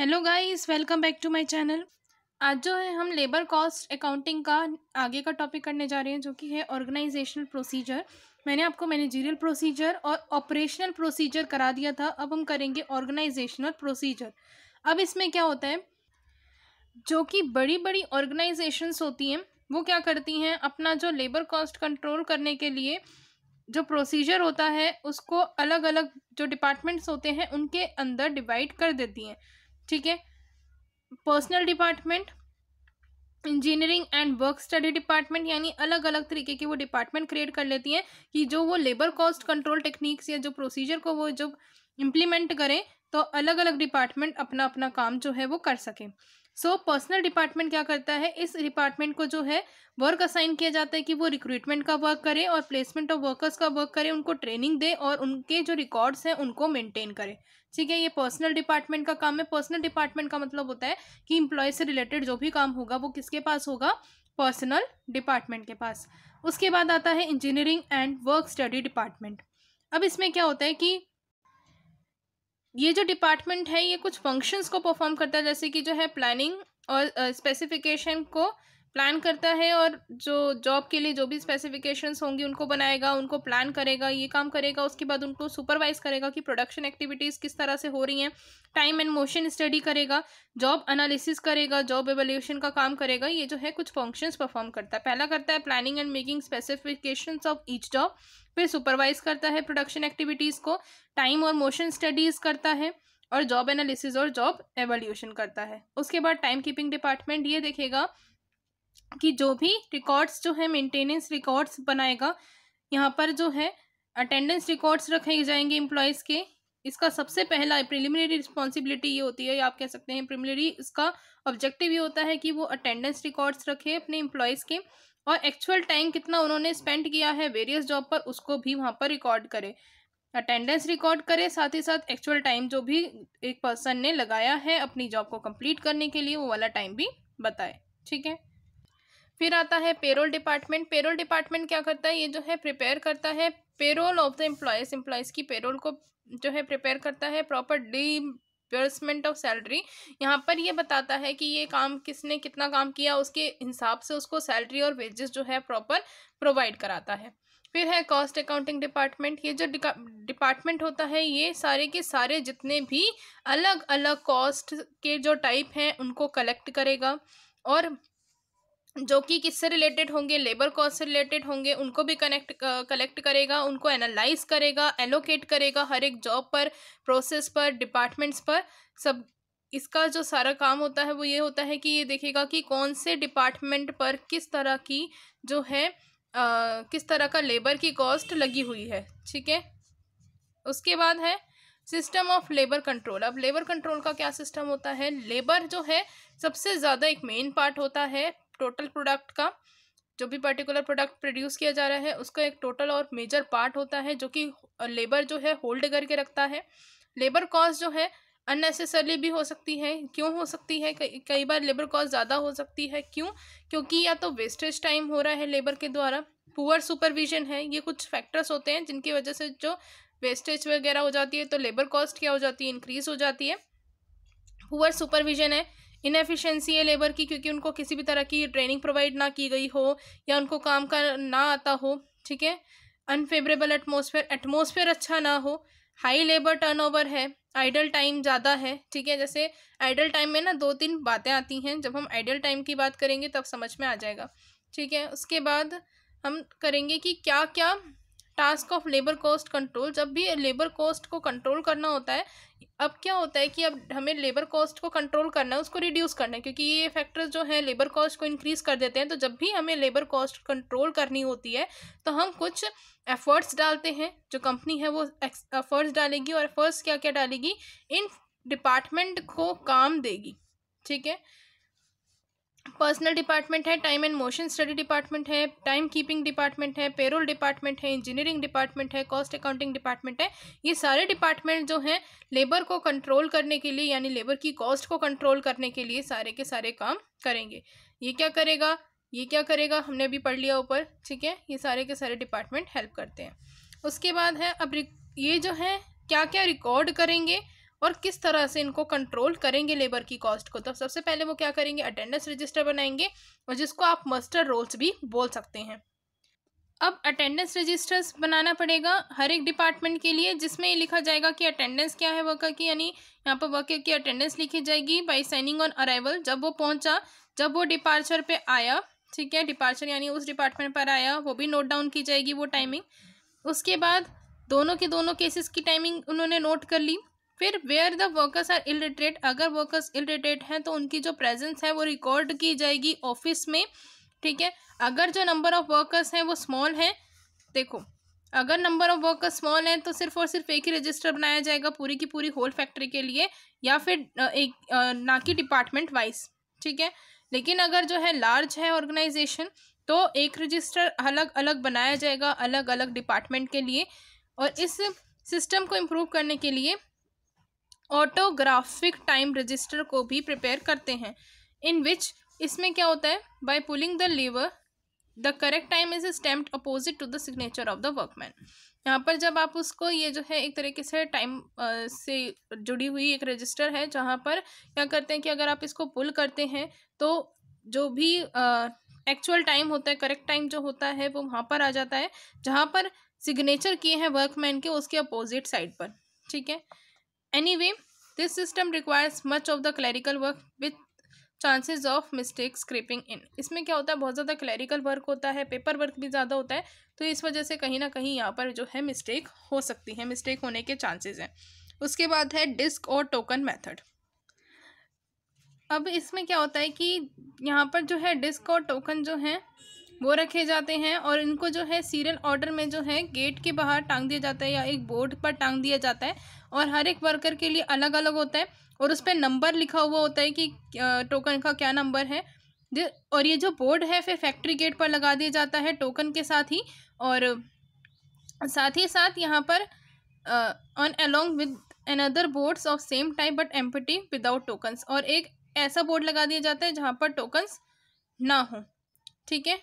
hello guys welcome back to my channel आज जो है हम लेबर कॉस्ट अकाउंटिंग का आगे का टॉपिक करने जा रहे हैं जो कि है ऑर्गेनाइजेशनल प्रोसीजर मैंने आपको मैनेजरियल प्रोसीजर और ऑपरेशनल प्रोसीजर करा दिया था अब हम करेंगे ऑर्गेनाइजेशनल प्रोसीजर अब इसमें क्या होता है जो कि बड़ी बड़ी ऑर्गेनाइजेशंस होती हैं वो क्या करती हैं अपना जो लेबर कॉस्ट कंट्रोल करने के लिए जो प्रोसीजर होता है उसको अलग अलग जो डिपार्टमेंट्स होते हैं उनके अंदर डिवाइड कर देती हैं ठीक है personal department engineering and work study department यानी अलग अलग तरीके के वो डिपार्टमेंट क्रिएट कर लेती हैं कि जो वो लेबर कॉस्ट कंट्रोल टेक्निक्स या जो प्रोसीजर को वो जो इम्प्लीमेंट करें तो अलग अलग डिपार्टमेंट अपना अपना काम जो है वो कर सकें सो पर्सनल डिपार्टमेंट क्या करता है इस डिपार्टमेंट को जो है वर्क असाइन किया जाता है कि वो रिक्रूटमेंट का वर्क करे और प्लेसमेंट ऑफ वर्कर्स का वर्क करे उनको ट्रेनिंग दे और उनके जो रिकॉर्ड्स हैं उनको मेंटेन करे ठीक है ये पर्सनल डिपार्टमेंट का काम है पर्सनल डिपार्टमेंट का मतलब होता है कि इम्प्लॉय से रिलेटेड जो भी काम होगा वो किसके पास होगा पर्सनल डिपार्टमेंट के पास उसके बाद आता है engineering and work study department अब इसमें क्या होता है कि ये जो डिपार्टमेंट है ये कुछ फंक्शंस को परफॉर्म करता है जैसे कि जो है प्लानिंग और स्पेसिफिकेशन uh, को प्लान करता है और जो जॉब के लिए जो भी स्पेसिफिकेशंस होंगी उनको बनाएगा उनको प्लान करेगा ये काम करेगा उसके बाद उनको सुपरवाइज करेगा कि प्रोडक्शन एक्टिविटीज़ किस तरह से हो रही हैं टाइम एंड मोशन स्टडी करेगा जॉब एनालिसिस करेगा जॉब एवोल्यूशन का काम करेगा ये जो है कुछ फंक्शंस परफॉर्म करता है पहला करता है planning and making specifications of each job फिर सुपरवाइज करता है प्रोडक्शन एक्टिविटीज़ को टाइम और मोशन स्टडीज़ करता है और जॉब एनालिसिस और जॉब एवोल्यूशन करता है उसके बाद टाइम कीपिंग डिपार्टमेंट ये देखेगा कि जो भी रिकॉर्ड्स जो है मेंटेनेंस रिकॉर्ड्स बनाएगा यहाँ पर जो है अटेंडेंस रिकॉर्ड्स रखे जाएंगे एम्प्लॉयज़ के इसका सबसे पहला प्रिलिमिनरी रिस्पॉन्सिबिलिटी ये होती है या आप कह सकते हैं प्रिलिमिनरी इसका ऑब्जेक्टिव ये होता है कि वो अटेंडेंस रिकॉर्ड्स रखे अपने एम्प्लॉयज़ के और एक्चुअल टाइम कितना उन्होंने स्पेंड किया है वेरियस जॉब पर उसको भी वहाँ पर रिकॉर्ड करे अटेंडेंस रिकॉर्ड करे साथ ही साथ एक्चुअल टाइम जो भी एक पर्सन ने लगाया है अपनी जॉब को कंप्लीट करने के लिए वो वाला टाइम भी बताए ठीक है फिर आता है पेरोल डिपार्टमेंट पेरोल डिपार्टमेंट क्या करता है ये जो है प्रिपेयर करता है payroll of the employees employees की पेरोल को जो है प्रिपेयर करता है proper disbursement of salary यहाँ पर ये बताता है कि ये काम किसने कितना काम किया उसके हिसाब से उसको सैलरी और वेजेस जो है प्रॉपर प्रोवाइड कराता है फिर है कॉस्ट अकाउंटिंग डिपार्टमेंट ये जो डिपार्टमेंट होता है ये सारे के सारे जितने भी अलग अलग कॉस्ट के जो टाइप हैं उनको कलेक्ट करेगा और जो कि किससे रिलेटेड होंगे लेबर कॉस्ट से रिलेटेड होंगे उनको भी कनेक्ट कलेक्ट uh, करेगा उनको एनालाइज करेगा एलोकेट करेगा हर एक जॉब पर प्रोसेस पर डिपार्टमेंट्स पर सब इसका जो सारा काम होता है वो ये होता है कि ये देखेगा कि कौन से डिपार्टमेंट पर किस तरह की जो है आ, uh, किस तरह का लेबर की कॉस्ट लगी हुई है ठीक है उसके बाद है सिस्टम ऑफ लेबर कंट्रोल अब लेबर कंट्रोल का क्या सिस्टम होता है लेबर जो है सबसे ज़्यादा एक मेन पार्ट होता है टोटल प्रोडक्ट का जो भी पर्टिकुलर प्रोडक्ट प्रोड्यूस किया जा रहा है उसका एक टोटल और मेजर पार्ट होता है जो कि लेबर जो है होल्ड करके रखता है लेबर कॉस्ट जो है अननेसेसरली भी हो सकती है क्यों हो सकती है कई कई बार लेबर कॉस्ट ज़्यादा हो सकती है क्यों क्योंकि या तो वेस्टेज टाइम हो रहा है लेबर के द्वारा पुअर सुपरविजन है ये कुछ फैक्टर्स होते हैं जिनकी वजह से जो वेस्टेज वगैरह हो जाती है तो लेबर कॉस्ट क्या हो जाती है इंक्रीज़ हो जाती है पुअर सुपरविजन है इनफिशेंसी है लेबर की क्योंकि उनको किसी भी तरह की ट्रेनिंग प्रोवाइड ना की गई हो या उनको काम का ना आता हो ठीक है अनफेवरेबल एटमोसफेयर एटमोसफेयर अच्छा ना हो हाई लेबर टर्नओवर है आइडल टाइम ज़्यादा है ठीक है जैसे आइडल टाइम में ना दो तीन बातें आती हैं जब हम आइडल टाइम की बात करेंगे तब समझ में आ जाएगा ठीक है उसके बाद हम करेंगे कि क्या क्या task of labour cost control जब भी लेबर कॉस्ट को कंट्रोल करना होता है अब क्या होता है कि अब हमें लेबर कॉस्ट को कंट्रोल करना है उसको रिड्यूस करना है क्योंकि ये फैक्टर्स जो हैं लेबर कॉस्ट को इंक्रीज़ कर देते हैं तो जब भी हमें लेबर कॉस्ट कंट्रोल करनी होती है तो हम कुछ एफर्ट्स डालते हैं जो कंपनी है वो एफर्ट्स डालेगी और एफर्ट्स क्या क्या डालेगी इन डिपार्टमेंट को काम देगी ठीक है पर्सनल डिपार्टमेंट है time and motion study department है टाइम कीपिंग डिपार्टमेंट है पेरोल डिपार्टमेंट है इंजीनियरिंग डिपार्टमेंट है कॉस्ट अकाउंटिंग डिपार्टमेंट है ये सारे डिपार्टमेंट जो हैं लेबर को कंट्रोल करने के लिए यानी लेबर की कॉस्ट को कंट्रोल करने के लिए सारे के सारे काम करेंगे ये क्या करेगा ये क्या करेगा हमने अभी पढ़ लिया ऊपर ठीक है ये सारे के सारे डिपार्टमेंट हेल्प करते हैं उसके बाद है अब ये जो है क्या क्या रिकॉर्ड करेंगे और किस तरह से इनको कंट्रोल करेंगे लेबर की कॉस्ट को तो सबसे पहले वो क्या करेंगे अटेंडेंस रजिस्टर बनाएंगे और जिसको आप मस्टर रोल्स भी बोल सकते हैं अब अटेंडेंस रजिस्टर्स बनाना पड़ेगा हर एक डिपार्टमेंट के लिए जिसमें लिखा जाएगा कि अटेंडेंस क्या है वर्कर की यानी यहाँ पर वर्कर की अटेंडेंस लिखी जाएगी बाई साइनिंग ऑन अराइवल जब वो पहुँचा जब वो डिपार्चर पर आया ठीक है डिपार्चर यानी उस डिपार्टमेंट पर आया वो भी नोट डाउन की जाएगी वो टाइमिंग उसके बाद दोनों के दोनों केसेस की टाइमिंग उन्होंने नोट कर ली फिर where the workers are illiterate अगर वर्कर्स इलिटरेट हैं तो उनकी जो प्रेजेंस है वो रिकॉर्ड की जाएगी ऑफिस में ठीक है अगर जो नंबर ऑफ वर्कर्स हैं वो स्मॉल हैं देखो अगर नंबर ऑफ वर्कर्स स्मॉल हैं तो सिर्फ और सिर्फ एक ही रजिस्टर बनाया जाएगा पूरी की पूरी होल फैक्ट्री के लिए या फिर एक ना कि डिपार्टमेंट वाइज ठीक है लेकिन अगर जो है लार्ज है ऑर्गेनाइजेशन तो एक रजिस्टर अलग अलग बनाया जाएगा अलग अलग डिपार्टमेंट के लिए और इस सिस्टम को इम्प्रूव करने के लिए ऑटोग्राफिक टाइम रजिस्टर को भी प्रिपेयर करते हैं इन विच इसमें क्या होता है by pulling the lever the correct time is stamped opposite to the signature of the workman यहाँ पर जब आप उसको ये जो है एक तरीके से टाइम से जुड़ी हुई एक रजिस्टर है जहाँ पर क्या करते हैं कि अगर आप इसको पुल करते हैं तो जो भी एक्चुअल टाइम होता है करेक्ट टाइम जो होता है वो वहाँ पर आ जाता है जहाँ पर सिग्नेचर किए हैं वर्कमैन के उसके अपोजिट साइड पर ठीक है Anyway, this system requires much of the clerical work with chances of mistake creeping in इसमें क्या होता है बहुत ज़्यादा क्लैरिकल वर्क होता है पेपर वर्क भी ज़्यादा होता है तो इस वजह से कहीं ना कहीं यहाँ पर जो है मिस्टेक हो सकती है मिस्टेक होने के चांसेज हैं उसके बाद है डिस्क और टोकन मैथड अब इसमें क्या होता है कि यहाँ पर जो है डिस्क और टोकन जो हैं वो रखे जाते हैं और इनको जो है सीरियल ऑर्डर में जो है गेट के बाहर टांग दिया जाता है या एक बोर्ड पर टांग दिया जाता है और हर एक वर्कर के लिए अलग अलग होता है और उस पर नंबर लिखा हुआ होता है कि टोकन का क्या नंबर है और ये जो बोर्ड है फिर फैक्ट्री गेट पर लगा दिया जाता है टोकन के साथ ही और साथ ही साथ यहाँ पर on along with another boards of same type but empty without tokens और एक ऐसा बोर्ड लगा दिया जाता है जहाँ पर टोकन्स ना हो ठीक है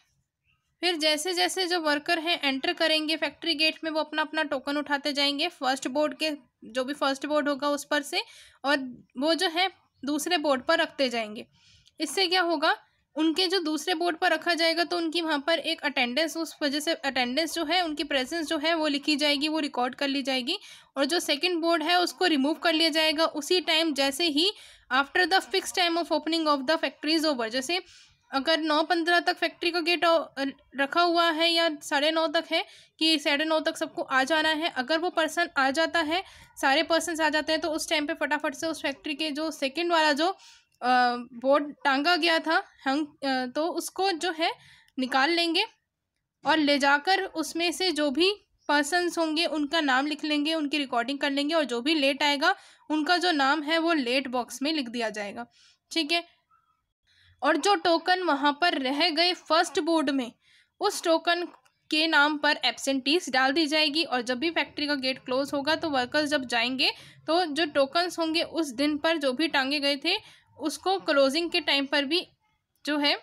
फिर जैसे जैसे जो वर्कर हैं एंटर करेंगे फैक्ट्री गेट में वो अपना अपना टोकन उठाते जाएंगे फर्स्ट बोर्ड के जो भी फर्स्ट बोर्ड होगा उस पर से और वो जो है दूसरे बोर्ड पर रखते जाएंगे इससे क्या होगा उनके जो दूसरे बोर्ड पर रखा जाएगा तो उनकी वहाँ पर एक अटेंडेंस उस वजह से अटेंडेंस जो है उनकी प्रेजेंस जो है वो लिखी जाएगी वो रिकॉर्ड कर ली जाएगी और जो सेकंड बोर्ड है उसको रिमूव कर लिया जाएगा उसी टाइम जैसे ही after the fix time of opening of the factories over जैसे अगर नौ पंद्रह तक फैक्ट्री का गेट रखा हुआ है या साढ़े नौ तक है कि साढ़े नौ तक सबको आ जाना है अगर वो पर्सन आ जाता है सारे पर्सन आ जाते हैं तो उस टाइम पे फटाफट से उस फैक्ट्री के जो सेकंड वाला जो बोर्ड टांगा गया था हम तो उसको जो है निकाल लेंगे और ले जाकर उसमें से जो भी पर्सनस होंगे उनका नाम लिख लेंगे उनकी रिकॉर्डिंग कर लेंगे और जो भी लेट आएगा उनका जो नाम है वो लेट बॉक्स में लिख दिया जाएगा ठीक है और जो टोकन वहाँ पर रह गए फर्स्ट बोर्ड में उस टोकन के नाम पर एबसेंटीज डाल दी जाएगी और जब भी फैक्ट्री का गेट क्लोज होगा तो वर्कर्स जब जाएंगे तो जो टोकन्स होंगे उस दिन पर जो भी टांगे गए थे उसको क्लोजिंग के टाइम पर भी जो है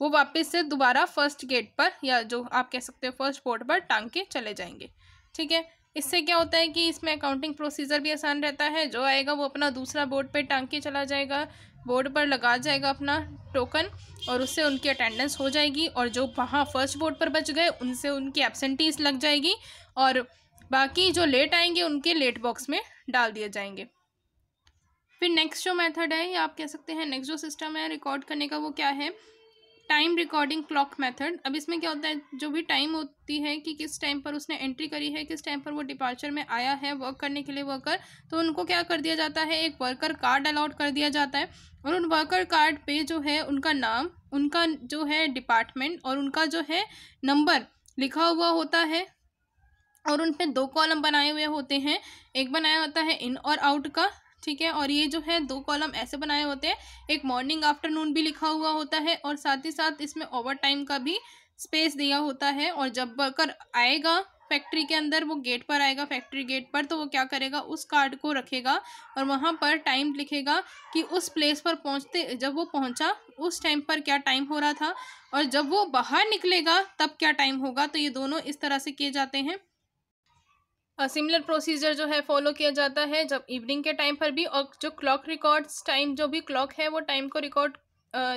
वो वापस से दोबारा फर्स्ट गेट पर या जो आप कह सकते हो फर्स्ट बोर्ड पर टांग के चले जाएंगे ठीक है इससे क्या होता है कि इसमें अकाउंटिंग प्रोसीजर भी आसान रहता है जो आएगा वो अपना दूसरा बोर्ड पर टांग के चला जाएगा बोर्ड पर लगा जाएगा अपना टोकन और उससे उनकी अटेंडेंस हो जाएगी और जो वहाँ फर्स्ट बोर्ड पर बच गए उनसे उनकी एबसेंटीज लग जाएगी और बाकी जो लेट आएंगे उनके लेट बॉक्स में डाल दिए जाएंगे फिर नेक्स्ट जो मेथड है या आप कह सकते हैं नेक्स्ट जो सिस्टम है रिकॉर्ड करने का वो क्या है टाइम रिकॉर्डिंग क्लॉक मेथड अब इसमें क्या होता है जो भी टाइम होती है कि किस टाइम पर उसने एंट्री करी है किस टाइम पर वो डिपार्चर में आया है वर्क करने के लिए वर्कर तो उनको क्या कर दिया जाता है एक वर्कर कार्ड अलाउट कर दिया जाता है और उन वर्कर कार्ड पे जो है उनका नाम उनका जो है डिपार्टमेंट और उनका जो है नंबर लिखा हुआ होता है और उन पर दो कॉलम बनाए हुए होते हैं एक बनाया होता है इन और आउट का ठीक है और ये जो है दो कॉलम ऐसे बनाए होते हैं एक मॉर्निंग आफ्टरनून भी लिखा हुआ होता है और साथ ही साथ इसमें ओवर टाइम का भी स्पेस दिया होता है और जब वर्कर आएगा फैक्ट्री के अंदर वो गेट पर आएगा फैक्ट्री गेट पर तो वो क्या करेगा उस कार्ड को रखेगा और वहाँ पर टाइम लिखेगा कि उस प्लेस पर पहुँचते जब वो पहुँचा उस टाइम पर क्या टाइम हो रहा था और जब वो बाहर निकलेगा तब क्या टाइम होगा तो ये दोनों इस तरह से किए जाते हैं सिमिलर प्रोसीजर जो है फॉलो किया जाता है जब इवनिंग के टाइम पर भी और जो क्लॉक रिकॉर्ड्स टाइम जो भी क्लॉक है वो टाइम को रिकॉर्ड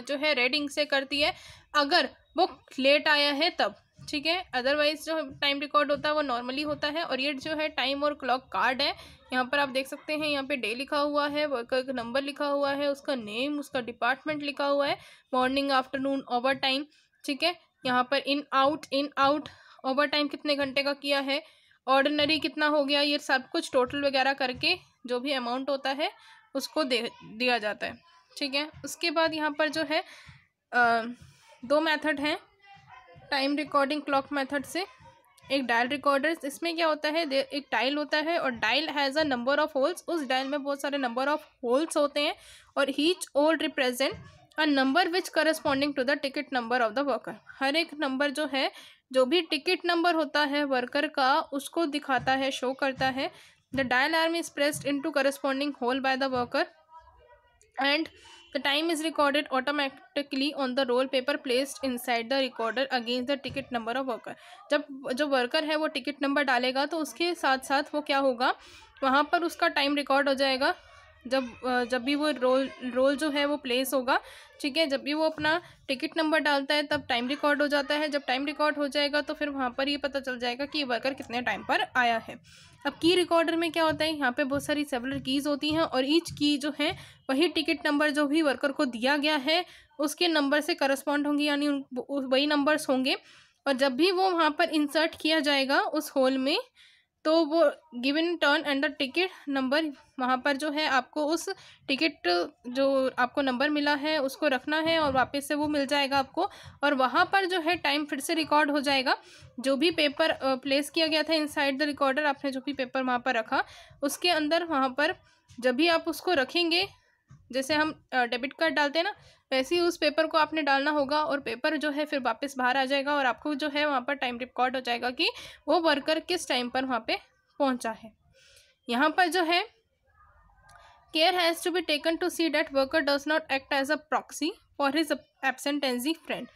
जो है रेडिंग से करती है अगर वो लेट आया है तब ठीक है अदरवाइज जो टाइम रिकॉर्ड होता है वो नॉर्मली होता है और ये जो है टाइम और क्लॉक कार्ड है यहाँ पर आप देख सकते हैं यहाँ पे डे लिखा हुआ है वर्कर का नंबर लिखा हुआ है उसका नेम उसका डिपार्टमेंट लिखा हुआ है मॉर्निंग आफ्टरनून ओवर टाइम ठीक है यहाँ पर in out in out over time कितने घंटे का किया है ऑर्डिनरी कितना हो गया ये सब कुछ टोटल वगैरह करके जो भी अमाउंट होता है उसको दे दिया जाता है ठीक है उसके बाद यहाँ पर जो है आ, दो मेथड हैं टाइम रिकॉर्डिंग क्लॉक मेथड से एक डायल रिकॉर्डर इसमें क्या होता है एक डायल होता है और dial has a number of holes उस डायल में बहुत सारे नंबर ऑफ होल्स होते हैं और each hole represent a number which corresponding to the ticket number of the worker हर एक नंबर जो है जो भी टिकट नंबर होता है वर्कर का उसको दिखाता है शो करता है the dial arm is pressed into corresponding hole by the worker and the time is recorded automatically on the roll paper placed inside the recorder against the ticket number of worker जब जो worker है वो ticket number डालेगा तो उसके साथ साथ वो क्या होगा वहाँ पर उसका टाइम रिकॉर्ड हो जाएगा जब जब भी वो रोल रोल जो है वो प्लेस होगा ठीक है जब भी वो अपना टिकट नंबर डालता है तब टाइम रिकॉर्ड हो जाता है जब टाइम रिकॉर्ड हो जाएगा तो फिर वहाँ पर ये पता चल जाएगा कि ये वर्कर कितने टाइम पर आया है अब की रिकॉर्डर में क्या होता है यहाँ पे बहुत सारी सेवलर कीज़ होती हैं और ईच की जो है वही टिकट नंबर जो भी वर्कर को दिया गया है उसके नंबर से करस्पॉन्ड होंगे यानी वही नंबर्स होंगे और जब भी वो वहाँ पर इंसर्ट किया जाएगा उस होल में तो वो given turn and the ticket number वहाँ पर जो है आपको उस टिकट जो आपको नंबर मिला है उसको रखना है और वापस से वो मिल जाएगा आपको और वहाँ पर जो है टाइम फिर से रिकॉर्ड हो जाएगा जो भी पेपर प्लेस किया गया था इनसाइड द रिकॉर्डर आपने जो भी पेपर वहाँ पर रखा उसके अंदर वहाँ पर जब भी आप उसको रखेंगे जैसे हम डेबिट कार्ड डालते हैं ना वैसे ही उस पेपर को आपने डालना होगा और पेपर जो है फिर वापस बाहर आ जाएगा और आपको जो है वहाँ पर टाइम रिकॉर्ड हो जाएगा कि वो वर्कर किस टाइम पर वहाँ पर पहुँचा है यहाँ पर जो है care has to be taken to see that worker does not act as a proxy for his absentee friend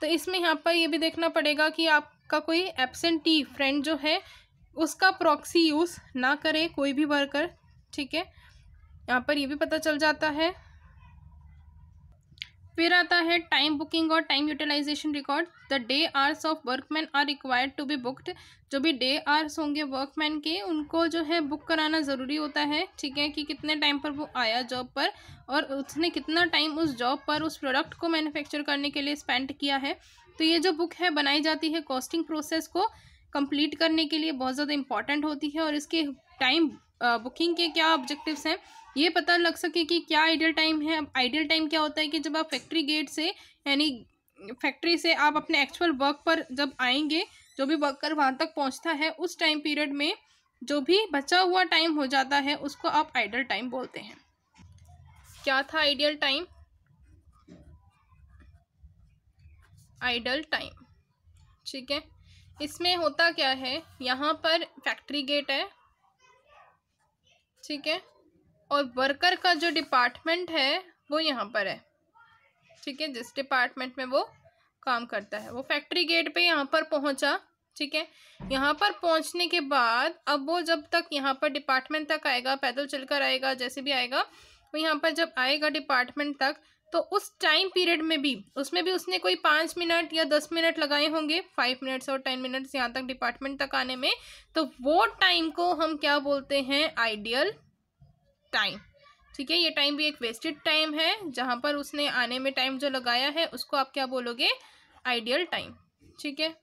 तो इसमें यहाँ पर ये भी देखना पड़ेगा कि आपका कोई एबसेंटी फ्रेंड जो है उसका प्रॉक्सी यूज़ ना करे कोई भी वर्कर ठीक है यहाँ पर ये भी पता चल जाता है फिर आता है टाइम बुकिंग और time utilization record the day hours of workman are required to be booked जो भी डे आर्स होंगे वर्कमैन के उनको जो है बुक कराना ज़रूरी होता है ठीक है कि कितने टाइम पर वो आया जॉब पर और उसने कितना टाइम उस जॉब पर उस प्रोडक्ट को मैन्युफैक्चर करने के लिए स्पेंड किया है तो ये जो बुक है बनाई जाती है कॉस्टिंग प्रोसेस को कंप्लीट करने के लिए बहुत ज़्यादा इंपॉर्टेंट होती है और इसके टाइम बुकिंग के क्या ऑब्जेक्टिव्स हैं ये पता लग सके कि क्या आइडियल टाइम है अब आइडियल टाइम क्या होता है कि जब आप फैक्ट्री गेट से यानी फैक्ट्री से आप अपने एक्चुअल वर्क पर जब आएंगे जो भी वर्कर वहाँ तक पहुँचता है उस टाइम पीरियड में जो भी बचा हुआ टाइम हो जाता है उसको आप आइडियल टाइम बोलते हैं क्या था आइडियल टाइम आइडल टाइम ठीक है इसमें होता क्या है यहाँ पर फैक्ट्री गेट है ठीक है और वर्कर का जो डिपार्टमेंट है वो यहाँ पर है ठीक है जिस डिपार्टमेंट में वो काम करता है वो फैक्ट्री गेट पे यहाँ पर पहुँचा ठीक है यहाँ पर पहुँचने के बाद अब वो जब तक यहाँ पर डिपार्टमेंट तक आएगा पैदल चलकर आएगा जैसे भी आएगा वो यहाँ पर जब आएगा डिपार्टमेंट तक तो उस टाइम पीरियड में भी उसमें भी उसने कोई पाँच मिनट या दस मिनट लगाए होंगे फाइव मिनट्स और टेन मिनट्स यहाँ तक डिपार्टमेंट तक आने में तो वो टाइम को हम क्या बोलते हैं आइडियल टाइम ठीक है ये टाइम भी एक वेस्टेड टाइम है जहाँ पर उसने आने में टाइम जो लगाया है उसको आप क्या बोलोगे आइडियल टाइम ठीक है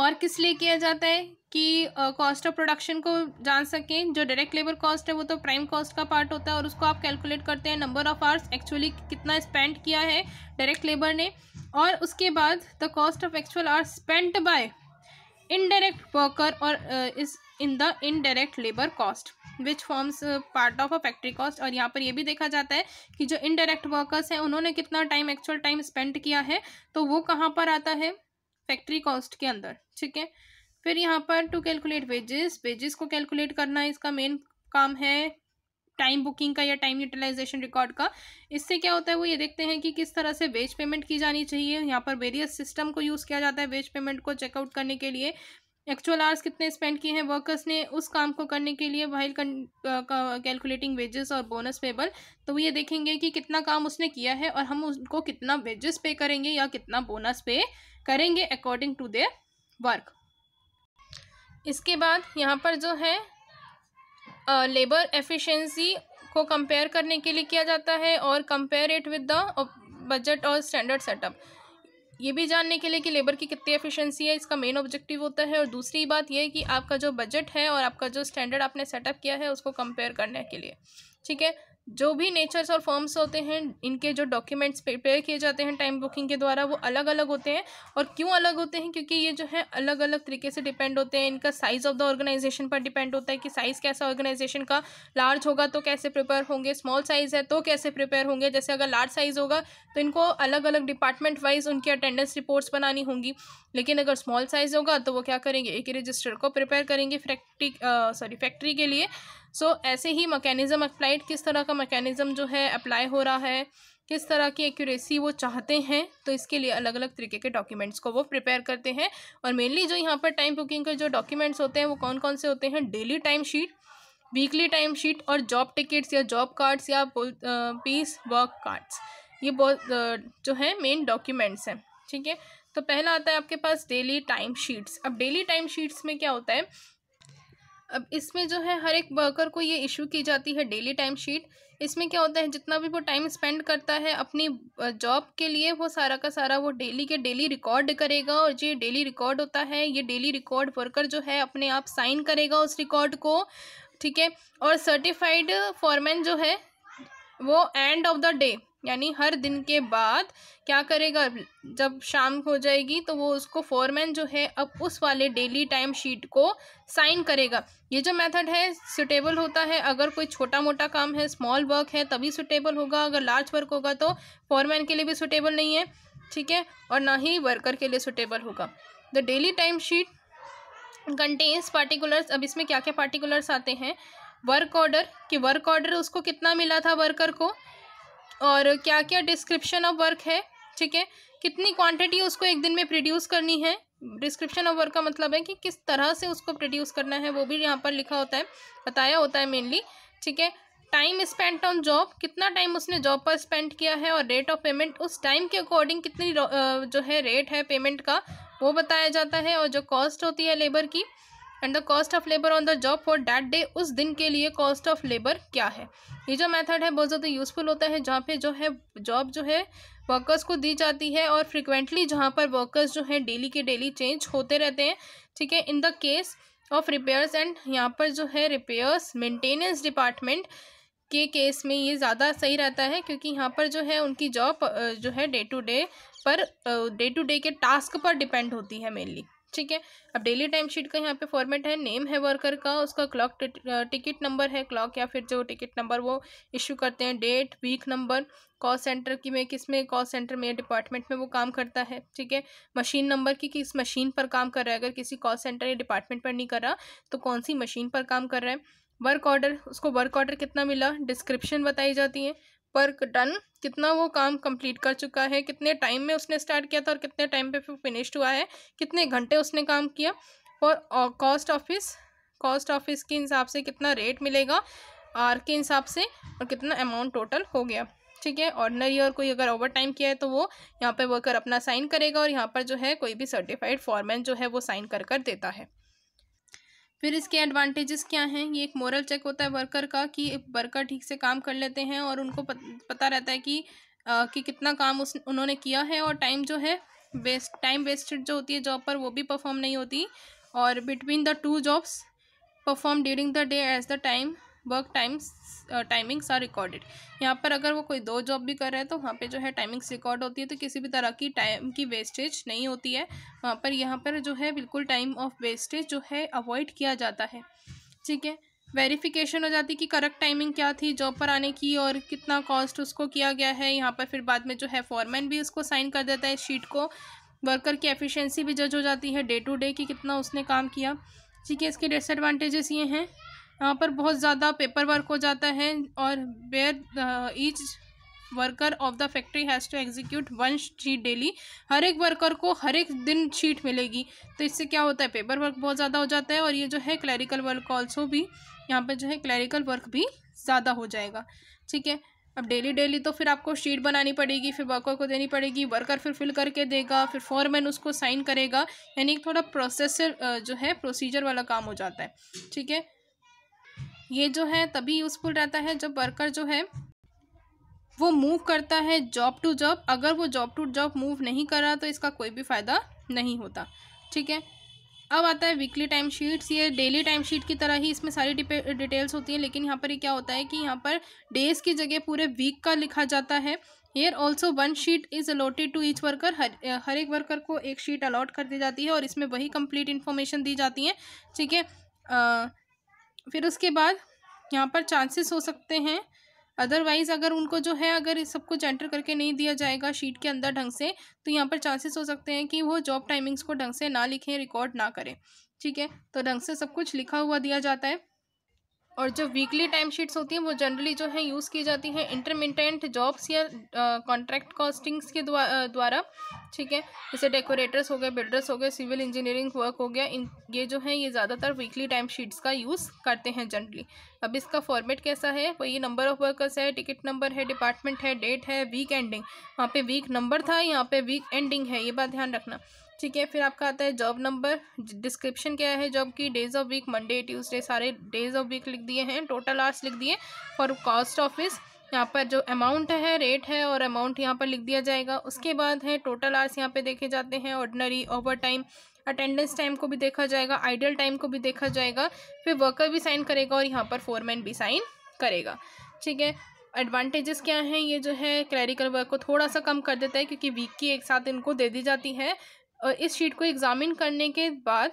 और किस लिए किया जाता है कि कॉस्ट ऑफ प्रोडक्शन को जान सकें जो डायरेक्ट लेबर कॉस्ट है वो तो प्राइम कॉस्ट का पार्ट होता है और उसको आप कैलकुलेट करते हैं नंबर ऑफ आवर्स एक्चुअली कितना स्पेंड किया है डायरेक्ट लेबर ने और उसके बाद the cost of actual hours spent by indirect worker और इस in the indirect labour cost which forms part of a factory cost और यहाँ पर यह भी देखा जाता है कि जो इनडायरेक्ट वर्कर्स हैं उन्होंने कितना टाइम एक्चुअल टाइम स्पेंड किया है तो वो कहाँ पर आता है फैक्ट्री कॉस्ट के अंदर ठीक है फिर यहाँ पर टू कैलकुलेट वेजेस वेजेस को कैलकुलेट करना इसका मेन काम है टाइम बुकिंग का या टाइम यूटिलाइजेशन रिकॉर्ड का इससे क्या होता है वो ये देखते हैं कि किस तरह से वेज पेमेंट की जानी चाहिए यहाँ पर वेरियस सिस्टम को यूज़ किया जाता है वेज पेमेंट को चेकआउट करने के लिए एक्चुअल आवर्स कितने स्पेंड किए हैं वर्कर्स ने उस काम को करने के लिए वाइल कैलकुलेटिंग वेजेस और बोनस पेबल तो ये देखेंगे कि कितना काम उसने किया है और हम उसको कितना वेजेस पे करेंगे या कितना बोनस पे करेंगे अकॉर्डिंग टू देयर वर्क इसके बाद यहाँ पर जो है लेबर uh, को कंपेयर करने के लिए किया जाता है और compare it with the budget और स्टैंडर्ड सेटअप ये भी जानने के लिए कि लेबर की कितनी एफिशिएंसी है इसका मेन ऑब्जेक्टिव होता है और दूसरी बात यह है कि आपका जो बजट है और आपका जो स्टैंडर्ड आपने सेटअप किया है उसको कंपेयर करने के लिए ठीक है जो भी नेचर्स और फॉर्म्स होते हैं इनके जो डॉक्यूमेंट्स प्रिपेयर किए जाते हैं टाइम बुकिंग के द्वारा वो अलग अलग होते हैं और क्यों अलग होते हैं क्योंकि ये जो है अलग अलग तरीके से डिपेंड होते हैं इनका साइज़ ऑफ द ऑर्गेनाइजेशन पर डिपेंड होता है कि साइज़ कैसा ऑर्गेनाइजेशन का लार्ज होगा तो कैसे प्रिपेयर होंगे स्मॉल साइज़ है तो कैसे प्रिपेयर होंगे जैसे अगर लार्ज साइज़ होगा तो इनको अलग अलग डिपार्टमेंट वाइज उनकी अटेंडेंस रिपोर्ट्स बनानी होंगी लेकिन अगर स्मॉल साइज़ होगा तो वो क्या करेंगे एक रजिस्टर को प्रिपेयर करेंगे फैक्ट्री सॉरी फैक्ट्री के लिए सो so, ऐसे ही मैकेनिज़्म अप्लाइड किस तरह का मैकेनिज़्म जो है अप्लाई हो रहा है किस तरह की एक्यूरेसी वो चाहते हैं तो इसके लिए अलग अलग तरीके के डॉक्यूमेंट्स को वो प्रिपेयर करते हैं और मेनली जो यहाँ पर टाइम बुकिंग के जो डॉक्यूमेंट्स होते हैं वो कौन कौन से होते हैं daily time sheet weekly time sheet और जॉब टिकट्स या जॉब कार्ड्स या पीस वर्क कार्ड्स ये बहुत जो है मेन डॉक्यूमेंट्स हैं ठीक है तो पहला आता है आपके पास डेली टाइम शीट्स अब डेली टाइम शीट्स में क्या होता है अब इसमें जो है हर एक वर्कर को ये इशू की जाती है डेली टाइम शीट इसमें क्या होता है जितना भी वो टाइम स्पेंड करता है अपनी जॉब के लिए वो सारा का सारा वो डेली के डेली रिकॉर्ड करेगा और जो डेली रिकॉर्ड होता है ये डेली रिकॉर्ड वर्कर जो है अपने आप साइन करेगा उस रिकॉर्ड को ठीक है और सर्टिफाइड फॉरमैन जो है वो एंड ऑफ द डे यानी हर दिन के बाद क्या करेगा जब शाम हो जाएगी तो वो उसको फोरमैन जो है अब उस वाले डेली टाइम शीट को साइन करेगा ये जो मेथड है सुटेबल होता है अगर कोई छोटा मोटा काम है स्मॉल वर्क है तभी सुटेबल होगा अगर लार्ज वर्क होगा तो फोरमैन के लिए भी सुटेबल नहीं है ठीक है और ना ही वर्कर के लिए सुटेबल होगा the daily time sheet contains particulars अब इसमें क्या क्या पार्टिकुलर्स आते हैं वर्क ऑर्डर कि वर्क ऑर्डर उसको कितना मिला था वर्कर को और क्या क्या डिस्क्रिप्शन ऑफ वर्क है ठीक है कितनी क्वांटिटी उसको एक दिन में प्रोड्यूस करनी है डिस्क्रिप्शन ऑफ वर्क का मतलब है कि किस तरह से उसको प्रोड्यूस करना है वो भी यहाँ पर लिखा होता है बताया होता है मेनली ठीक है टाइम स्पेंट ऑन जॉब कितना टाइम उसने जॉब पर स्पेंड किया है और रेट ऑफ पेमेंट उस टाइम के अकॉर्डिंग कितनी जो है रेट है पेमेंट का वो बताया जाता है और जो कॉस्ट होती है लेबर की and the cost of labour on the job for that day उस दिन के लिए कॉस्ट ऑफ लेबर क्या है ये जो मेथड है बहुत ज़्यादा यूजफुल होता है जहाँ पे जो है जॉब जो है वर्कर्स को दी जाती है और फ्रिक्वेंटली जहाँ पर वर्कर्स जो है डेली के डेली चेंज होते रहते हैं ठीक है in the case of repairs and यहाँ पर जो है रिपेयर्स मेंटेनेंस डिपार्टमेंट के केस में ये ज़्यादा सही रहता है क्योंकि यहाँ पर जो है उनकी जॉब जो है डे टू डे पर डे टू डे के टास्क पर डिपेंड होती है मेनली ठीक है अब डेली टाइम शीट का यहाँ पे फॉर्मेट है नेम है वर्कर का उसका क्लॉक टिकट नंबर है क्लॉक या फिर जो टिकट नंबर वो इशू करते हैं date week number call centre की में किस में कॉल सेंटर में डिपार्टमेंट में वो काम करता है ठीक है मशीन नंबर की किस मशीन पर काम कर रहा है अगर किसी कॉल सेंटर या डिपार्टमेंट पर नहीं कर रहा तो कौन सी मशीन पर काम कर रहा है वर्क ऑर्डर उसको वर्क ऑर्डर कितना मिला डिस्क्रिप्शन बताई जाती है पर टन कितना वो काम कंप्लीट कर चुका है कितने टाइम में उसने स्टार्ट किया था और कितने टाइम पे फिर फिनिश्ड हुआ है कितने घंटे उसने काम किया और कॉस्ट ऑफिस कॉस्ट ऑफिस के हिसाब से कितना रेट मिलेगा आर के हिसाब से और कितना अमाउंट टोटल हो गया ठीक है ऑर्डनरी और कोई अगर ओवर टाइम किया है तो वो यहाँ पर वर्कर अपना साइन करेगा और यहाँ पर जो है कोई भी सर्टिफाइड फॉर्मेट जो है वो साइन कर कर देता है फिर इसके एडवांटेजेस क्या हैं ये एक मॉरल चेक होता है वर्कर का कि वर्कर ठीक से काम कर लेते हैं और उनको पता रहता है कि आ, कि कितना काम उस उन्होंने किया है और टाइम जो है वेस्ट टाइम वेस्टेड जो होती है जॉब पर वो भी परफॉर्म नहीं होती और between the two jobs perform during the day as the time work times timings are recorded यहाँ पर अगर वो कोई दो जॉब भी कर रहा है तो वहाँ पे जो है टाइमिंग्स रिकॉर्ड होती है तो किसी भी तरह की टाइम की वेस्टेज नहीं होती है वहाँ पर यहाँ पर जो है बिल्कुल टाइम ऑफ वेस्टेज जो है अवॉइड किया जाता है ठीक है वेरिफिकेशन हो जाती कि करेक्ट टाइमिंग क्या थी जॉब पर आने की और कितना कॉस्ट उसको किया गया है यहाँ पर फिर बाद में जो है फॉरमैन भी उसको साइन कर देता है शीट को वर्कर की एफिशिएंसी भी जज हो जाती है डे टू डे कि कितना उसने काम किया ठीक है इसके डिसएडवांटेजेस ये हैं यहाँ पर बहुत ज़्यादा पेपर वर्क हो जाता है और where each worker of the factory has to execute one sheet daily हर एक वर्कर को हर एक दिन शीट मिलेगी तो इससे क्या होता है पेपर वर्क बहुत ज़्यादा हो जाता है और ये जो है क्लैरिकल वर्क ऑल्सो भी यहाँ पर जो है क्लैरिकल वर्क भी ज़्यादा हो जाएगा ठीक है अब डेली डेली तो फिर आपको शीट बनानी पड़ेगी फिर वर्कर को देनी पड़ेगी वर्कर फिर फिल करके देगा फिर फॉरमैन उसको साइन करेगा यानी थोड़ा प्रोसेसर जो है प्रोसीजर वाला काम हो जाता है ठीक है ये जो है तभी यूज़फुल रहता है जब वर्कर जो है वो मूव करता है जॉब टू जॉब अगर वो जॉब टू जॉब मूव नहीं कर रहा तो इसका कोई भी फ़ायदा नहीं होता ठीक है अब आता है वीकली टाइम शीट्स ये डेली टाइम शीट की तरह ही इसमें सारी डिटेल्स होती हैं लेकिन यहाँ पर ये क्या होता है कि यहाँ पर डेज़ की जगह पूरे वीक का लिखा जाता है here also one sheet is allotted to each worker हर हर एक वर्कर को एक शीट अलॉट कर दी जाती है और इसमें वही कंप्लीट इन्फॉर्मेशन दी जाती है ठीक है फिर उसके बाद यहाँ पर चांसेस हो सकते हैं अदरवाइज़ अगर उनको जो है अगर सब कुछ एंटर करके नहीं दिया जाएगा शीट के अंदर ढंग से तो यहाँ पर चांसेस हो सकते हैं कि वो जॉब टाइमिंग्स को ढंग से ना लिखें रिकॉर्ड ना करें ठीक है तो ढंग से सब कुछ लिखा हुआ दिया जाता है और जो वीकली टाइम शीट्स होती हैं वो जनरली जो है यूज़ की जाती हैं इंटरमिटेंट जॉब्स या कॉन्ट्रैक्ट कॉस्टिंग्स के द्वारा ठीक है जैसे डेकोरेटर्स हो गए बिल्डर्स हो गए सिविल इंजीनियरिंग वर्क हो गया इन ये जो है ये ज़्यादातर वीकली टाइम शीट्स का यूज़ करते हैं जनरली अब इसका फॉर्मेट कैसा है वो ये नंबर ऑफ वर्कर्स है टिकट नंबर है डिपार्टमेंट है डेट है वीक एंडिंग वहाँ पर वीक नंबर था यहाँ पे वीक एंडिंग है ये बात ध्यान रखना ठीक है फिर आपका आता है जॉब नंबर डिस्क्रिप्शन क्या है जॉब की days of week Monday Tuesday सारे डेज ऑफ वीक लिख दिए हैं टोटल आर्स लिख दिए फॉर कॉस्ट ऑफिस यहाँ पर जो अमाउंट है रेट है और अमाउंट यहाँ पर लिख दिया जाएगा उसके बाद है टोटल आर्स यहाँ पे देखे जाते हैं ordinary overtime attendance time को भी देखा जाएगा आइडियल टाइम को भी देखा जाएगा फिर वर्कर भी साइन करेगा और यहाँ पर फोरमैन भी साइन करेगा ठीक है एडवांटेजेस क्या हैं ये जो है क्लैरिकल वर्क को थोड़ा सा कम कर देता है क्योंकि वीक की एक साथ इनको दे दी जाती है और इस शीट को एग्ज़ामिन करने के बाद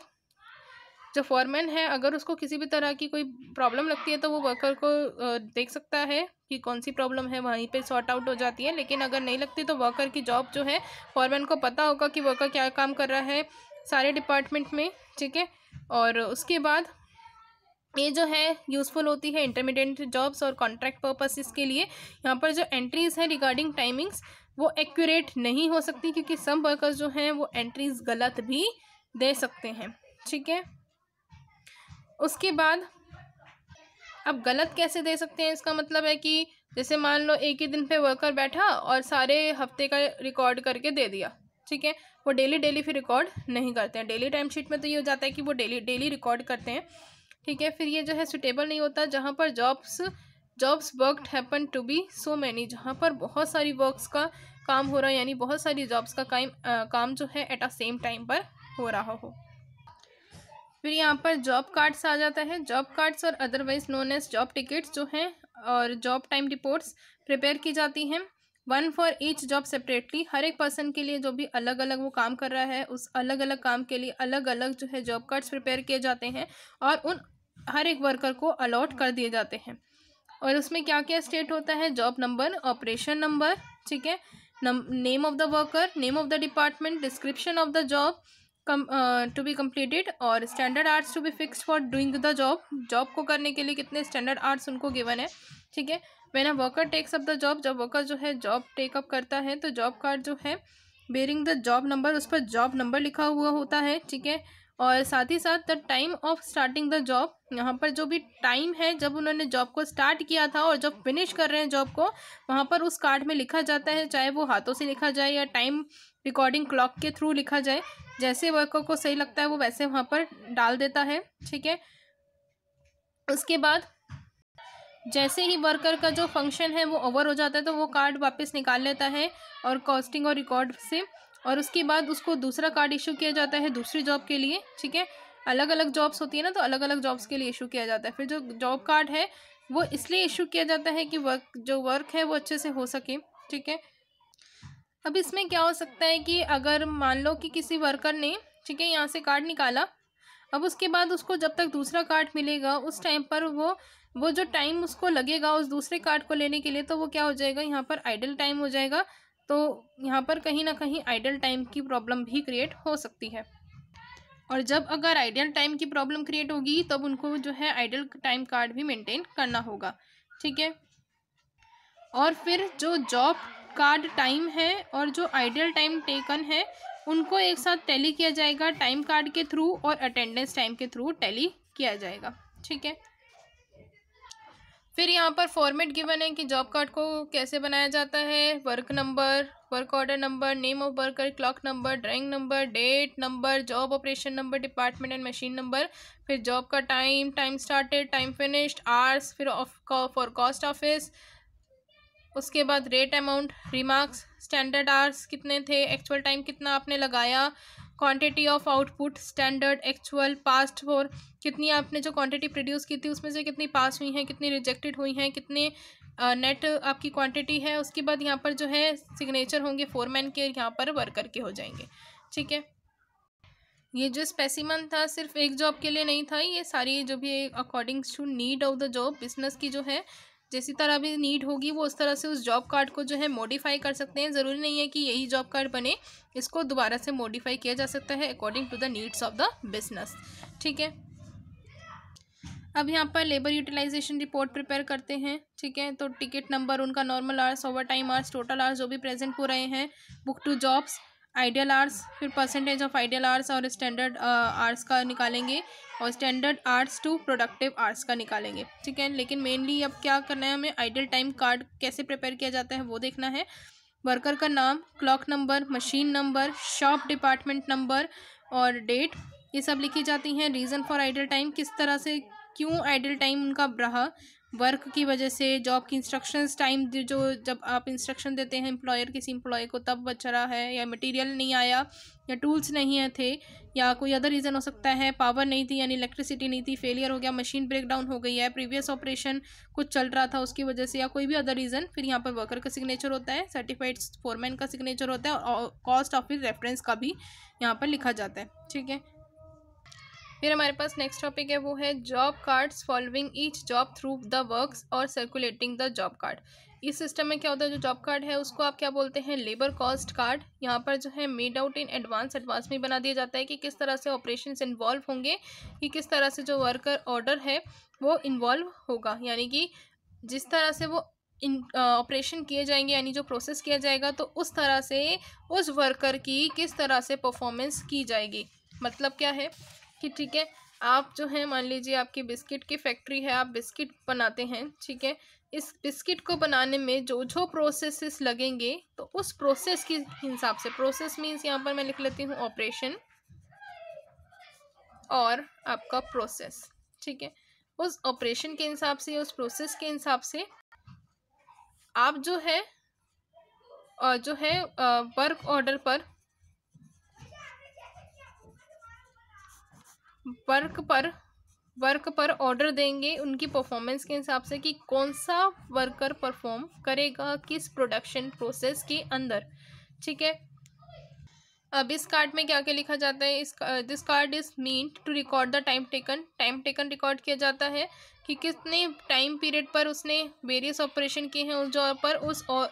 जो फॉरमैन है अगर उसको किसी भी तरह की कोई प्रॉब्लम लगती है तो वो वर्कर को देख सकता है कि कौन सी प्रॉब्लम है वहीं पे सॉर्ट आउट हो जाती है लेकिन अगर नहीं लगती तो वर्कर की जॉब जो है फॉरमैन को पता होगा कि वर्कर क्या काम कर रहा है सारे डिपार्टमेंट में ठीक है और उसके बाद ये जो है यूज़फुल होती है इंटरमीडिएट जॉब्स और कॉन्ट्रैक्ट पर्पसेस के लिए यहाँ पर जो एंट्रीज़ हैं रिगार्डिंग टाइमिंग्स वो एक्यूरेट नहीं हो सकती क्योंकि सम वर्कर्स जो हैं वो एंट्रीज गलत भी दे सकते हैं ठीक है उसके बाद अब गलत कैसे दे सकते हैं इसका मतलब है कि जैसे मान लो एक ही दिन पे वर्कर बैठा और सारे हफ्ते का रिकॉर्ड करके दे दिया ठीक है वो डेली डेली फिर रिकॉर्ड नहीं करते हैं डेली टाइम शीट में तो ये हो जाता है कि वो डेली डेली रिकॉर्ड करते हैं ठीक है फिर ये जो है सुटेबल नहीं होता जहाँ पर jobs jobs worked happen to be so many जहाँ पर बहुत सारी वर्कस का काम हो रहा है यानी बहुत सारी जॉब्स का काम काम जो है एट अ सेम टाइम पर हो रहा हो फिर यहाँ पर जॉब कार्ड्स आ जाता है जॉब कार्ड्स और otherwise known as job tickets जो हैं और जॉब टाइम रिपोर्ट्स प्रिपेयर की जाती हैं one for each job separately हर एक पर्सन के लिए जो भी अलग अलग वो काम कर रहा है उस अलग अलग काम के लिए अलग अलग जो है जॉब कार्ड्स प्रिपेयर किए जाते हैं और उन हर एक वर्कर को अलॉट कर दिए जाते हैं और उसमें क्या क्या स्टेट होता है जॉब नंबर ऑपरेशन नंबर ठीक है name of the worker name of the department description of the job to be completed और standard hours to be fix for doing the job job को करने के लिए कितने स्टैंडर्ड आर्ट्स उनको given है ठीक है when a worker takes up the job जब वर्कर जो है जॉब टेकअप करता है तो जॉब कार्ड जो है बेरिंग द जॉब नंबर उस पर जॉब नंबर लिखा हुआ होता है ठीक है और साथ ही साथ the time of starting the job यहाँ पर जो भी टाइम है जब उन्होंने जॉब को स्टार्ट किया था और जब फिनिश कर रहे हैं जॉब को वहाँ पर उस कार्ड में लिखा जाता है चाहे वो हाथों से लिखा जाए या टाइम रिकॉर्डिंग क्लॉक के थ्रू लिखा जाए जैसे वर्कर को सही लगता है वो वैसे वहाँ पर डाल देता है ठीक है उसके बाद जैसे ही वर्कर का जो फंक्शन है वो ओवर हो जाता है तो वो कार्ड वापस निकाल लेता है और कॉस्टिंग और रिकॉर्ड से और उसके बाद उसको दूसरा कार्ड इशू किया जाता है दूसरी जॉब के लिए ठीक है अलग अलग जॉब्स होती है ना तो अलग अलग जॉब्स के लिए इशू किया जाता है फिर जो जॉब कार्ड है वो इसलिए इशू किया जाता है कि वर्क जो वर्क है वो अच्छे से हो सके ठीक है अब इसमें क्या हो सकता है कि अगर मान लो कि किसी वर्कर ने ठीक है यहाँ से कार्ड निकाला अब उसके बाद उसको जब तक दूसरा कार्ड मिलेगा उस टाइम पर वो वो जो टाइम उसको लगेगा उस दूसरे कार्ड को लेने के लिए तो वो क्या हो जाएगा यहाँ पर आइडल टाइम हो जाएगा तो यहाँ पर कहीं ना कहीं आइडियल टाइम की प्रॉब्लम भी क्रिएट हो सकती है और जब अगर आइडियल टाइम की प्रॉब्लम क्रिएट होगी तब उनको जो है आइडियल टाइम कार्ड भी मेंटेन करना होगा ठीक है और फिर जो जॉब कार्ड टाइम है और जो आइडियल टाइम टेकन है उनको एक साथ टैली किया जाएगा टाइम कार्ड के थ्रू और अटेंडेंस टाइम के थ्रू टैली किया जाएगा ठीक है फिर यहाँ पर फॉर्मेट गिवन है कि जॉब कार्ड को कैसे बनाया जाता है work number work order number name of worker clock number drawing number date number job operation number department and machine number फिर जॉब का time time started time finished hours फिर फॉर कॉस्ट ऑफिस उसके बाद rate amount remarks standard hours कितने थे actual time कितना आपने लगाया quantity of output standard actual past for कितनी आपने जो क्वांटिटी प्रोड्यूस की थी उसमें से कितनी पास हुई हैं कितनी रिजेक्टेड हुई हैं कितने नेट uh, आपकी क्वांटिटी है उसके बाद यहाँ पर जो है सिग्नेचर होंगे फोरमैन के यहाँ पर वर्कर के हो जाएंगे ठीक है ये जो स्पेसिमन था सिर्फ एक जॉब के लिए नहीं था ये सारी जो भी according to need of the job business की जो है जैसी तरह भी नीड होगी वो उस तरह से उस जॉब कार्ड को जो है मॉडिफाई कर सकते हैं ज़रूरी नहीं है कि यही जॉब कार्ड बने इसको दोबारा से मॉडिफाई किया जा सकता है according to the needs of the business ठीक है अब यहाँ पर लेबर यूटिलाइजेशन रिपोर्ट प्रिपेयर करते हैं ठीक है तो टिकट नंबर उनका normal hours overtime hours total hours जो भी प्रेजेंट हो रहे हैं book to jobs ideal hours फिर परसेंटेज ऑफ आइडियल आर्स और स्टैंडर्ड आर्स uh, का निकालेंगे और standard hours to productive hours का निकालेंगे ठीक है लेकिन मेनली अब क्या करना है हमें आइडल टाइम कार्ड कैसे प्रिपेयर किया जाता है वो देखना है वर्कर का नाम clock number machine number shop department number और डेट ये सब लिखी जाती हैं रीज़न फॉर आइडल टाइम किस तरह से क्यों आइडल टाइम उनका रहा वर्क की वजह से जॉब की इंस्ट्रक्शंस टाइम जो जब आप इंस्ट्रक्शन देते हैं एम्प्लॉयर किसी एम्प्लॉय को तब बच रहा है या मटेरियल नहीं आया या टूल्स नहीं थे या कोई अदर रीज़न हो सकता है पावर नहीं थी यानी इलेक्ट्रिसिटी नहीं थी फेलियर हो गया मशीन ब्रेकडाउन हो गई है प्रीवियस ऑपरेशन कुछ चल रहा था उसकी वजह से या कोई भी अदर रीज़न फिर यहाँ पर वर्कर का सिग्नेचर होता है सर्टिफाइड फोरमैन का सिग्नेचर होता है और कॉस्ट ऑफ रेफरेंस का भी यहाँ पर लिखा जाता है ठीक है फिर हमारे पास नेक्स्ट टॉपिक है वो है job cards following each job through the works और सर्कुलेटिंग द जॉब कार्ड इस सिस्टम में क्या होता है जो जॉब कार्ड है उसको आप क्या बोलते हैं लेबर कॉस्ट कार्ड यहाँ पर जो है made out in advance advance में बना दिया जाता है कि किस तरह से ऑपरेशन इन्वॉल्व होंगे कि किस तरह से जो वर्कर ऑर्डर है वो इन्वॉल्व होगा यानी कि जिस तरह से वो इन ऑपरेशन किए जाएंगे यानी जो प्रोसेस किया जाएगा तो उस तरह से उस वर्कर की किस तरह से परफॉर्मेंस की जाएगी मतलब क्या है कि ठीक है आप जो है मान लीजिए आपकी बिस्किट की फैक्ट्री है आप बिस्किट बनाते हैं ठीक है इस बिस्किट को बनाने में जो जो प्रोसेसेस लगेंगे तो उस प्रोसेस के हिसाब से प्रोसेस मीन्स यहाँ पर मैं लिख लेती हूँ ऑपरेशन और आपका प्रोसेस ठीक है उस ऑपरेशन के हिसाब से उस प्रोसेस के हिसाब से आप जो है जो है वर्क ऑर्डर पर वर्क पर वर्क पर ऑर्डर देंगे उनकी परफॉर्मेंस के हिसाब से कि कौन सा वर्कर परफॉर्म करेगा किस प्रोडक्शन प्रोसेस के अंदर ठीक है अब इस कार्ड में क्या क्या लिखा जाता है इस this card is mean to record the time taken time taken record किया जाता है कि कितने टाइम पीरियड पर उसने वेरियस ऑपरेशन किए हैं उस जॉब पर उस और,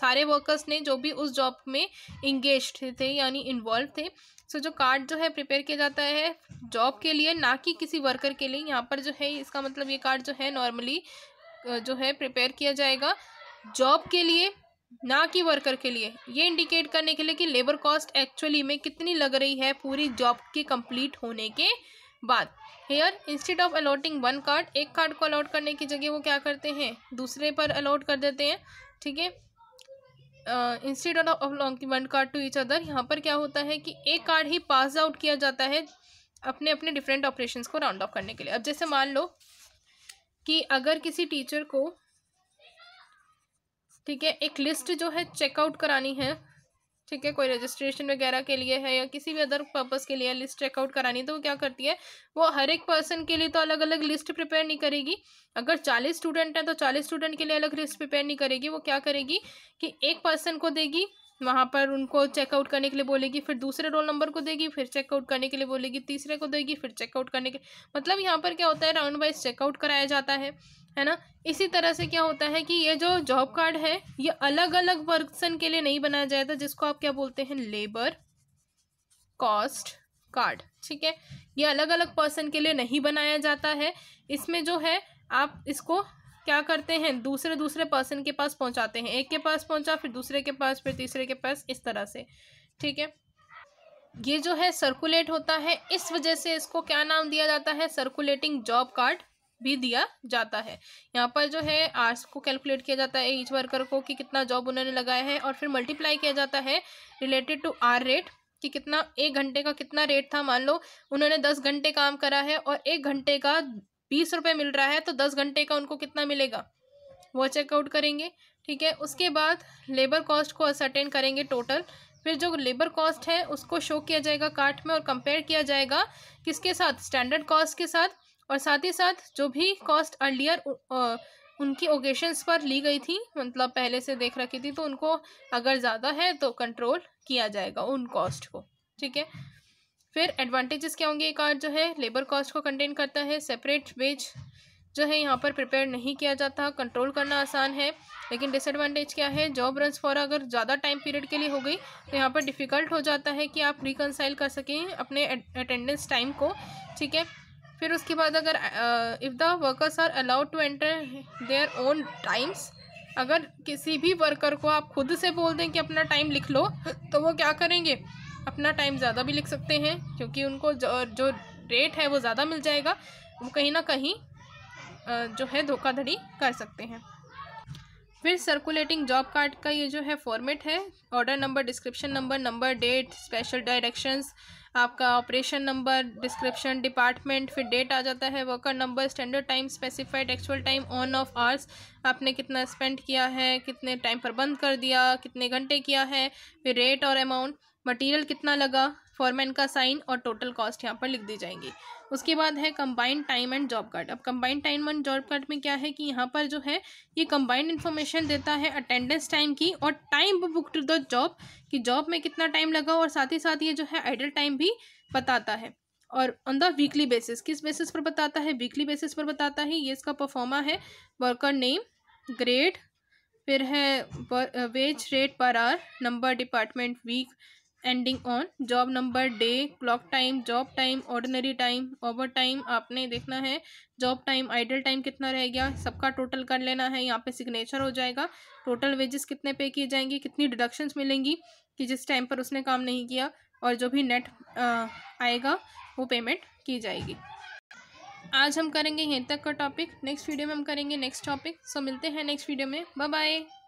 सारे वर्कर्स ने जो भी उस जॉब में इंगेज थे यानी इन्वॉल्व थे सो जो कार्ड जो है प्रिपेयर किया जाता है जॉब के लिए ना कि किसी वर्कर के लिए यहाँ पर जो है इसका मतलब ये कार्ड जो है नॉर्मली जो है प्रिपेयर किया जाएगा जॉब के लिए ना कि वर्कर के लिए ये इंडिकेट करने के लिए कि लेबर कॉस्ट एक्चुअली में कितनी लग रही है पूरी जॉब के कंप्लीट होने के बाद here instead of allotting one card एक कार्ड को अलॉट करने की जगह वो क्या करते हैं दूसरे पर अलॉट कर देते हैं ठीक है instead of allotting one card to each other यहाँ पर क्या होता है कि एक कार्ड ही पास आउट किया जाता है अपने अपने डिफरेंट ऑपरेशन को राउंड ऑफ करने के लिए अब जैसे मान लो कि अगर किसी टीचर को ठीक है एक लिस्ट जो है चेकआउट करानी है ठीक है कोई रजिस्ट्रेशन वगैरह के लिए है या किसी भी अदर पर्पज़ के लिए लिस्ट चेकआउट करानी है तो वो क्या करती है वो हर एक पर्सन के लिए तो अलग अलग लिस्ट प्रिपेयर नहीं करेगी अगर चालीस स्टूडेंट हैं तो चालीस स्टूडेंट के लिए अलग लिस्ट प्रिपेयर नहीं करेगी वो क्या करेगी कि एक पर्सन को देगी वहाँ पर उनको चेकआउट करने के लिए बोलेगी फिर दूसरे रोल नंबर को देगी फिर चेकआउट करने के लिए बोलेगी तीसरे को देगी फिर चेकआउट करने के मतलब यहाँ पर क्या होता है राउंड वाइज चेकआउट कराया जाता है है ना इसी तरह से क्या होता है कि ये जो जॉब कार्ड है ये अलग अलग पर्सन के लिए नहीं बनाया जाता जिसको आप क्या बोलते हैं लेबर कॉस्ट कार्ड ठीक है ये अलग अलग पर्सन के लिए नहीं बनाया जाता है इसमें जो है आप इसको क्या करते हैं दूसरे दूसरे पर्सन के पास पहुंचाते हैं एक के पास पहुंचा फिर दूसरे के पास फिर तीसरे के पास इस तरह से ठीक है ये जो है सर्कुलेट होता है इस वजह से इसको क्या नाम दिया जाता है सर्कुलेटिंग जॉब कार्ड भी दिया जाता है यहाँ पर जो है आर्स को कैलकुलेट किया जाता है ईच वर्कर को कि कितना जॉब उन्होंने लगाया है और फिर मल्टीप्लाई किया जाता है रिलेटेड टू आर रेट कि कितना एक घंटे का कितना रेट था मान लो उन्होंने दस घंटे काम करा है और एक घंटे का बीस रुपये मिल रहा है तो दस घंटे का उनको कितना मिलेगा वो चेकआउट करेंगे ठीक है उसके बाद लेबर कॉस्ट को असरटेन करेंगे टोटल फिर जो लेबर कॉस्ट है उसको शो किया जाएगा कार्ट में और कंपेयर किया जाएगा किसके साथ स्टैंडर्ड कॉस्ट के साथ और साथ ही साथ जो भी कॉस्ट अर्लियर उनकी ओकेशंस पर ली गई थी मतलब पहले से देख रखी थी तो उनको अगर ज़्यादा है तो कंट्रोल किया जाएगा उन कॉस्ट को ठीक है फिर एडवांटेजेस क्या होंगे ये कार्ड जो है लेबर कॉस्ट को कंटेन करता है सेपरेट वेज जो है यहाँ पर प्रिपेयर नहीं किया जाता कंट्रोल करना आसान है लेकिन डिसएडवांटेज क्या है जॉब रन फॉर अगर ज़्यादा टाइम पीरियड के लिए हो गई तो यहाँ पर डिफ़िकल्ट हो जाता है कि आप रिकनसाइल कर सकें अपने अटेंडेंस टाइम को ठीक है फिर उसके बाद अगर if the workers are allowed to enter their own times अगर किसी भी वर्कर को आप खुद से बोल दें कि अपना टाइम लिख लो तो वो क्या करेंगे अपना टाइम ज़्यादा भी लिख सकते हैं क्योंकि उनको जो, जो रेट है वो ज़्यादा मिल जाएगा वो कहीं ना कहीं जो है धोखाधड़ी कर सकते हैं फिर सर्कुलेटिंग जॉब कार्ड का ये जो है फॉर्मेट है order number description number number date special directions आपका ऑपरेशन नंबर डिस्क्रिप्शन डिपार्टमेंट फिर डेट आ जाता है worker number standard time specified actual time on off hours आपने कितना स्पेंड किया है कितने टाइम पर बंद कर दिया कितने घंटे किया है फिर रेट और अमाउंट मटेरियल कितना लगा फॉरमैन का साइन और टोटल कॉस्ट यहाँ पर लिख दी जाएंगी उसके बाद है combined time and job card अब combined time and job card में क्या है कि यहाँ पर जो है ये कंबाइंड इन्फॉर्मेशन देता है अटेंडेंस टाइम की और time book to the job कि जॉब में कितना टाइम लगा और साथ ही साथ ये जो है आइडल टाइम भी बताता है और ऑन द वीकली बेसिस किस बेसिस पर बताता है वीकली बेसिस पर बताता है ये इसका परफॉर्मा है वर्कर नेम ग्रेड फिर है वेज रेट पर R number department week ending on job number day clock time job time ordinary time overtime आपने देखना है जॉब टाइम आइडल टाइम कितना रह गया सबका टोटल कर लेना है यहाँ पे सिग्नेचर हो जाएगा टोटल वेजेस कितने पे किए जाएंगे कितनी डिडक्शंस मिलेंगी कि जिस टाइम पर उसने काम नहीं किया और जो भी नेट आएगा वो पेमेंट की जाएगी आज हम करेंगे यहीं तक का टॉपिक नेक्स्ट वीडियो में हम करेंगे नेक्स्ट टॉपिक सो मिलते हैं नेक्स्ट वीडियो में बाय बाय